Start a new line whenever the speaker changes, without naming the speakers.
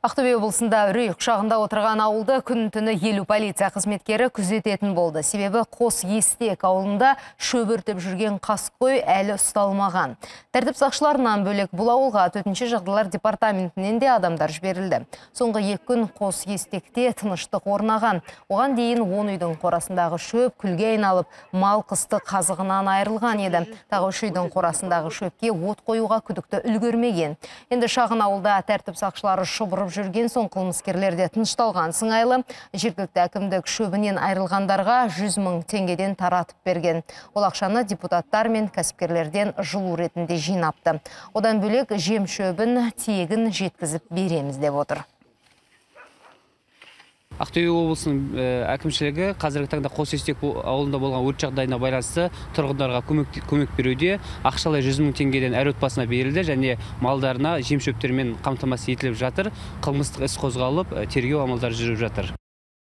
Ақтөбе облысында үрей құшағында отырған ауылды күн түні елу полиция қызметкері күзететін болды. Себебі қос естек ауылында шөбіртіп жүрген қасқой әлі ұсталмаған. Тәртіп сақшыларынан бөлек бұл ауылға төтінші жағдайлар департаментінен де адамдар жіберілді. Соңғы екі күн қос естекте тыныштық орнаған. Оған дейін он үйдің қорасындағы шөп күлге айналып, мал қысты қазығынан айырылған еді. Тағы үш үйдің қорасындағы шөпке от қоюға күдікті үлгермеген. Енді шағын ауылда тәртіп сақшылары шұбырып жүрген соң қылмыскерлер де тынышталған сыңайлы жергілікті әкімдік шөбінен айырылғандарға 100 мың теңгеден таратып берген ол ақшаны депутаттар мен кәсіпкерлерден жылу ретінде жинапты одан бөлек жем шөбін тегін жеткізіп
береміз деп отыр
ақтөбе облысының э, әкімшілігі қазіргі таңда қосестек ауылында болған өрт жағдайына байланысты тұрғындарға көмек, көмек беруде ақшалай жүз мың теңгеден әр отбасына берілді және малдарына жем шөптермен қамтамасыз етіліп жатыр қылмыстық іс қозғалып э, тергеу амалдары жүріп жатыр